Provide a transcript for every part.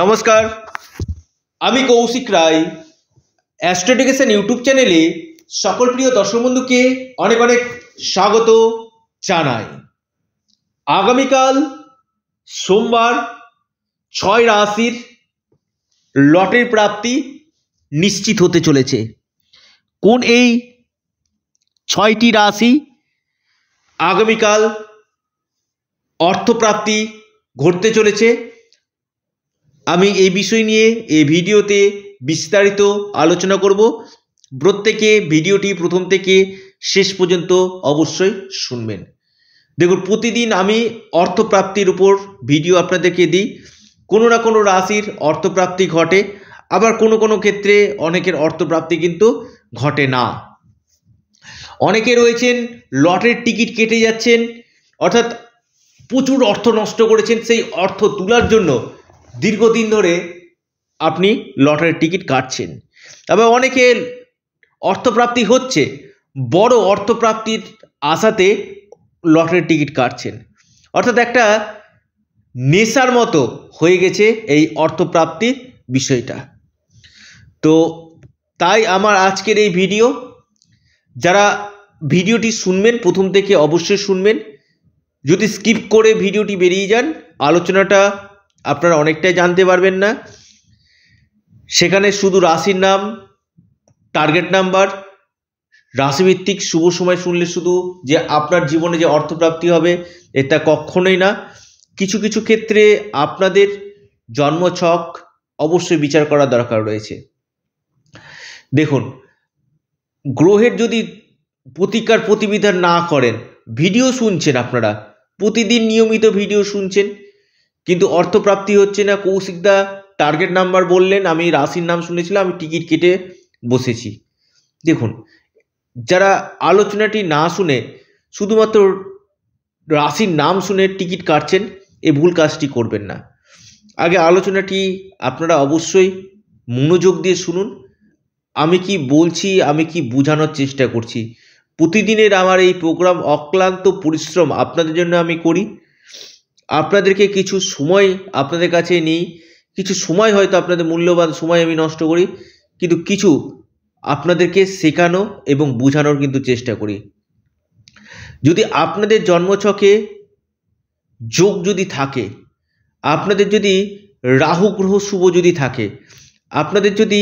নমস্কার আমি কৌশিক রায় অ্যাস্ট্রোডিকেশন ইউটিউব চ্যানেলে সকল প্রিয় দর্শক বন্ধুকে অনেক অনেক স্বাগত জানাই আগামীকাল সোমবার ছয় রাশির লটের প্রাপ্তি নিশ্চিত হতে চলেছে কোন এই ছয়টি রাশি আগামীকাল অর্থপ্রাপ্তি ঘটতে চলেছে আমি এই বিষয় নিয়ে এই ভিডিওতে বিস্তারিত আলোচনা করব প্রত্যেকে ভিডিওটি প্রথম থেকে শেষ পর্যন্ত অবশ্যই শুনবেন দেখুন প্রতিদিন আমি অর্থপ্রাপ্তির উপর ভিডিও আপনাদেরকে দিই কোনো না কোনো রাশির অর্থপ্রাপ্তি ঘটে আবার কোনো কোনো ক্ষেত্রে অনেকের অর্থপ্রাপ্তি কিন্তু ঘটে না অনেকে রয়েছেন লটের টিকিট কেটে যাচ্ছেন অর্থাৎ প্রচুর অর্থ নষ্ট করেছেন সেই অর্থ তোলার জন্য দীর্ঘদিন ধরে আপনি লটারির টিকিট কাটছেন তবে অনেকে অর্থপ্রাপ্তি হচ্ছে বড় অর্থপ্রাপ্তির আশাতে লটারির টিকিট কাটছেন অর্থাৎ একটা নেশার মতো হয়ে গেছে এই অর্থপ্রাপ্তির বিষয়টা তো তাই আমার আজকের এই ভিডিও যারা ভিডিওটি শুনবেন প্রথম থেকে অবশ্যই শুনবেন যদি স্কিপ করে ভিডিওটি বেরিয়ে যান আলোচনাটা আপনারা অনেকটাই জানতে পারবেন না সেখানে শুধু রাশির নাম টার্গেট নাম্বার রাশিভিত্তিক শুভ সময় শুনলে শুধু যে আপনার জীবনে যে অর্থপ্রাপ্তি হবে এটা কখনোই না কিছু কিছু ক্ষেত্রে আপনাদের জন্মছক অবশ্যই বিচার করা দরকার রয়েছে দেখুন গ্রহের যদি প্রতিকার প্রতিবিধান না করেন ভিডিও শুনছেন আপনারা প্রতিদিন নিয়মিত ভিডিও শুনছেন কিন্তু অর্থপ্রাপ্তি হচ্ছে না কৌশিকদা টার্গেট নাম্বার বললেন আমি রাশির নাম শুনেছিলাম আমি টিকিট কেটে বসেছি দেখুন যারা আলোচনাটি না শুনে শুধুমাত্র রাশির নাম শুনে টিকিট কাটছেন এ ভুল কাজটি করবেন না আগে আলোচনাটি আপনারা অবশ্যই মনোযোগ দিয়ে শুনুন আমি কি বলছি আমি কি বোঝানোর চেষ্টা করছি প্রতিদিনের আমার এই প্রোগ্রাম অক্লান্ত পরিশ্রম আপনাদের জন্য আমি করি আপনাদেরকে কিছু সময় আপনাদের কাছে নিই কিছু সময় হয়তো আপনাদের মূল্যবান সময় আমি নষ্ট করি কিন্তু কিছু আপনাদেরকে শেখানো এবং বোঝানোর কিন্তু চেষ্টা করি যদি আপনাদের জন্মছকে যোগ যদি থাকে আপনাদের যদি রাহু গ্রহ শুভ যদি থাকে আপনাদের যদি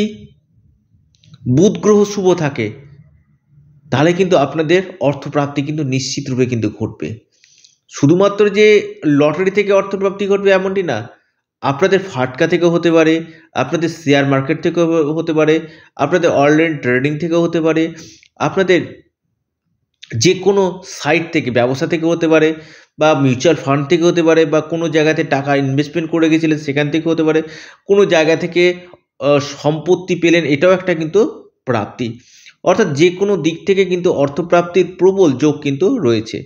বুধ গ্রহ শুভ থাকে তাহলে কিন্তু আপনাদের অর্থপ্রাপ্তি কিন্তু নিশ্চিত রূপে কিন্তু ঘটবে শুধুমাত্র যে লটারি থেকে অর্থপ্রাপ্তি ঘটবে এমনটি না আপনাদের ফাটকা থেকেও হতে পারে আপনাদের শেয়ার মার্কেট থেকেও হতে পারে আপনাদের অনলাইন ট্রেডিং থেকেও হতে পারে আপনাদের যে কোনো সাইট থেকে ব্যবসা থেকে হতে পারে বা মিউচুয়াল ফান্ড থেকে হতে পারে বা কোনো জায়গাতে টাকা ইনভেস্টমেন্ট করে গেছিলেন সেখান থেকে হতে পারে কোনো জায়গা থেকে সম্পত্তি পেলেন এটাও একটা কিন্তু প্রাপ্তি অর্থাৎ যে কোনো দিক থেকে কিন্তু অর্থপ্রাপ্তির প্রবল যোগ কিন্তু রয়েছে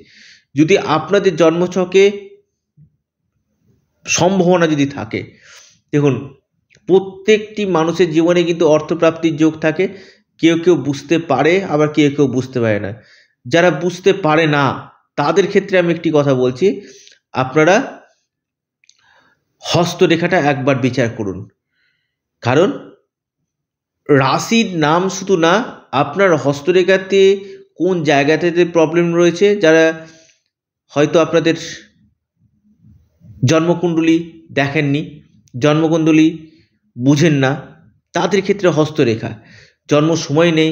যদি আপনাদের জন্মছকে সম্ভাবনা যদি থাকে দেখুন প্রত্যেকটি মানুষের জীবনে কিন্তু অর্থপ্রাপ্তির যোগ থাকে কেউ কেউ বুঝতে পারে আবার কেউ কেউ বুঝতে পারে না যারা বুঝতে পারে না তাদের ক্ষেত্রে আমি একটি কথা বলছি আপনারা হস্তরেখাটা একবার বিচার করুন কারণ রাশির নাম শুধু না আপনার হস্তরেখাতে কোন জায়গাতে প্রবলেম রয়েছে যারা হয়তো আপনাদের জন্মকুণ্ডলী দেখেননি জন্মকুণ্ডলী বুঝেন না তাদের ক্ষেত্রে হস্তরেখা জন্ম সময় নেই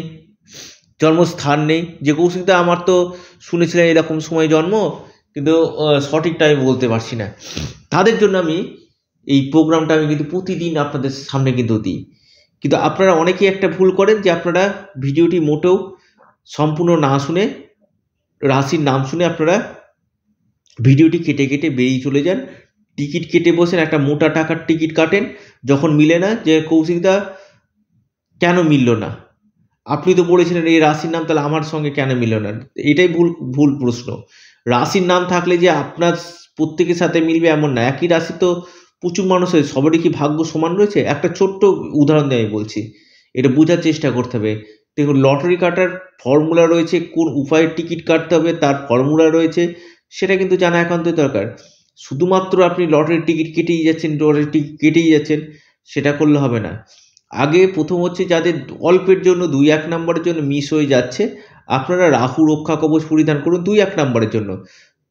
জন্মস্থান নেই যে কৌশিকদা আমার তো শুনেছিলেন এরকম সময় জন্ম কিন্তু সঠিক টাইম বলতে পারছি না তাদের জন্য আমি এই প্রোগ্রামটা আমি কিন্তু প্রতিদিন আপনাদের সামনে কিন্তু দিই কিন্তু আপনারা অনেকেই একটা ভুল করেন যে আপনারা ভিডিওটি মোটেও সম্পূর্ণ না শুনে রাশির নাম শুনে আপনারা ভিডিওটি কেটে কেটে বেরিয়ে চলে যান টিকিট কেটে বসেন একটা মোটা টাকার টিকিট কাটেন যখন মিলে না যে কৌশিকদা কেন মিলল না আপনি তো বলেছিলেন এই রাশির নাম তাহলে আমার সঙ্গে কেন মিলল না এটাই ভুল ভুল প্রশ্ন রাশির নাম থাকলে যে আপনার প্রত্যেকের সাথে মিলবে এমন না একই রাশি তো প্রচুর মানুষের সবারই কি ভাগ্য সমান রয়েছে একটা ছোট্ট উদাহরণ দিয়ে আমি বলছি এটা বোঝার চেষ্টা করতে হবে দেখুন লটারি কাটার ফর্মুলা রয়েছে কোন উপায়ে টিকিট কাটতে হবে তার ফর্মুলা রয়েছে সেটা কিন্তু জানা একান্তই দরকার শুধুমাত্র আপনি লটারির টিকিট কেটেই যাচ্ছেন লটারির টিকিট কেটেই যাচ্ছেন সেটা করলে হবে না আগে প্রথম হচ্ছে যাদের অল্পের জন্য দুই এক নম্বরের জন্য মিস হয়ে যাচ্ছে আপনারা রাহু রক্ষা কবচ পরিধান করুন দুই এক নম্বরের জন্য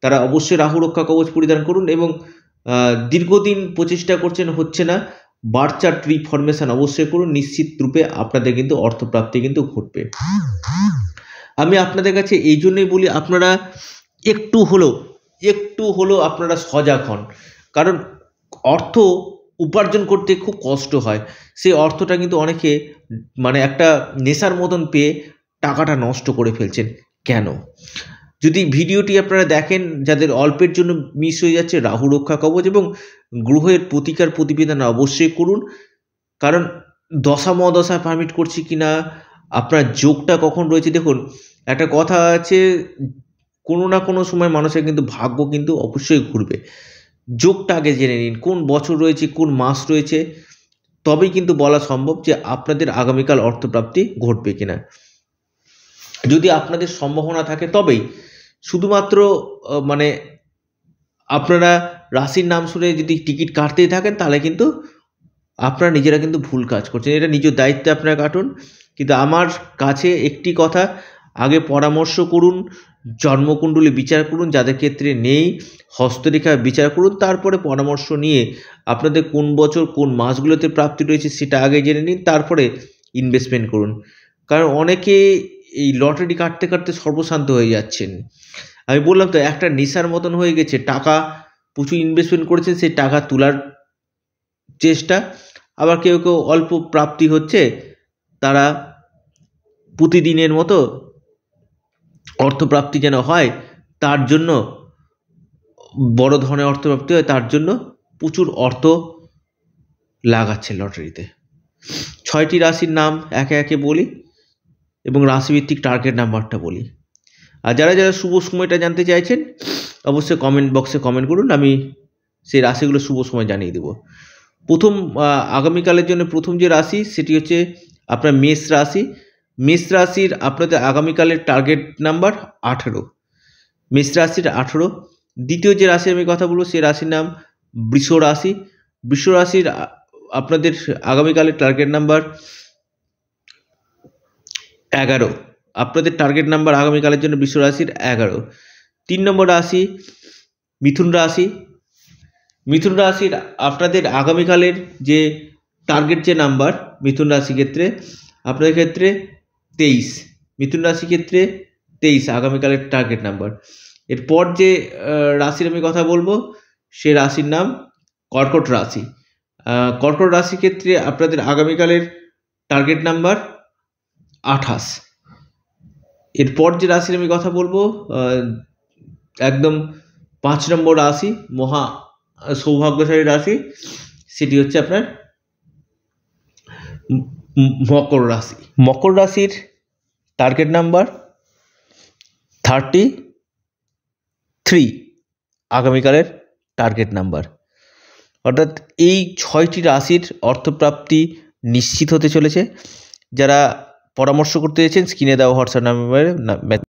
তারা অবশ্যই রাহু রক্ষা কবচ পরিধান করুন এবং দীর্ঘদিন প্রচেষ্টা করছেন হচ্ছে না বার্চার ট্রি ফরমেশান অবশ্যই করুন নিশ্চিত রূপে আপনাদের কিন্তু অর্থপ্রাপ্তি কিন্তু ঘটবে আমি আপনাদের কাছে এই জন্যই বলি আপনারা একটু হলো একটু হলো আপনারা সজাগ হন কারণ অর্থ উপার্জন করতে খুব কষ্ট হয় সেই অর্থটা কিন্তু অনেকে মানে একটা নেশার মতন পেয়ে টাকাটা নষ্ট করে ফেলছেন কেন যদি ভিডিওটি আপনারা দেখেন যাদের অল্পের জন্য মিস হয়ে যাচ্ছে রাহু রক্ষা কবচ এবং গ্রহের প্রতিকার প্রতিবেদন অবশ্যই করুন কারণ দশা মদশা পারমিট করছি কি না আপনার যোগটা কখন রয়েছে দেখুন একটা কথা আছে কোনো না কোনো সময় মানুষের কিন্তু ভাগ্য কিন্তু অবশ্যই ঘুরবে যোগটা আগে জেনে নিন কোন বছর রয়েছে কোন মাস রয়েছে তবেই কিন্তু বলা সম্ভব যে আপনাদের আগামীকাল অর্থপ্রাপ্তি ঘটবে কিনা যদি আপনাদের সম্ভাবনা থাকে তবেই শুধুমাত্র মানে আপনারা রাশির নাম শুনে যদি টিকিট কাটতেই থাকেন তাহলে কিন্তু আপনারা নিজেরা কিন্তু ভুল কাজ করছেন এটা নিজের দায়িত্বে আপনারা কাটুন কিন্তু আমার কাছে একটি কথা আগে পরামর্শ করুন জন্মকুণ্ডলী বিচার করুন যাদের ক্ষেত্রে নেই হস্তরেখা বিচার করুন তারপরে পরামর্শ নিয়ে আপনাদের কোন বছর কোন মাসগুলোতে প্রাপ্তি রয়েছে সেটা আগে জেনে নিন তারপরে ইনভেস্টমেন্ট করুন কারণ অনেকে এই লটারি কাটতে কাটতে সর্বশান্ত হয়ে যাচ্ছেন আমি বললাম তো একটা নেশার মতন হয়ে গেছে টাকা প্রচুর ইনভেস্টমেন্ট করেছেন সেই টাকা তোলার চেষ্টা আবার কেউ কেউ অল্প প্রাপ্তি হচ্ছে তারা প্রতিদিনের মতো অর্থপ্রাপ্তি যেন হয় তার জন্য বড় ধরনের অর্থপ্রাপ্তি হয় তার জন্য প্রচুর অর্থ লাগাচ্ছে লটারিতে ছয়টি রাশির নাম একে একে বলি এবং রাশিভিত্তিক টার্গেট নাম্বারটা বলি আর যারা যারা শুভ সময়টা জানতে চাইছেন অবশ্যই কমেন্ট বক্সে কমেন্ট করুন আমি সেই রাশিগুলো শুভ সময় জানিয়ে দেব প্রথম আগামীকালের জন্য প্রথম যে রাশি সেটি হচ্ছে আপনার মেষ রাশি মেষ রাশির আপনাদের আগামীকালের টার্গেট নাম্বার আঠেরো মেষ রাশির আঠেরো দ্বিতীয় যে রাশি আমি কথা বলবো সে রাশির নাম বৃষ রাশি বৃষ রাশির আপনাদের আগামীকালের টার্গেট নাম্বার এগারো আপনাদের টার্গেট নাম্বার আগামীকালের জন্য বৃষ রাশির এগারো তিন নম্বর রাশি মিথুন রাশি মিথুন রাশির আপনাদের আগামীকালের যে টার্গেট যে নাম্বার মিথুন রাশি ক্ষেত্রে আপনাদের ক্ষেত্রে তেইশ মিথুন রাশি ক্ষেত্রে তেইশ আগামীকালের টার্গেট নাম্বার এরপর যে রাশির আমি কথা বলবো সে রাশির নাম কর্কট রাশি কর্কট রাশি ক্ষেত্রে আপনাদের আগামীকালের টার্গেট নাম্বার আঠাশ এরপর যে রাশির আমি কথা বলবো একদম পাঁচ নম্বর রাশি মহা সৌভাগ্যশালী রাশি সেটি হচ্ছে আপনার মকর রাশি মকর রাশির টার্গেট নাম্বার থার্টি থ্রি আগামীকালের টার্গেট নাম্বার অর্থাৎ এই ছয়টি রাশির অর্থপ্রাপ্তি নিশ্চিত হতে চলেছে যারা পরামর্শ করতে চেয়েছেন স্ক্রিনে দেওয়া হোয়াটসঅ্যাপ নাম্বারে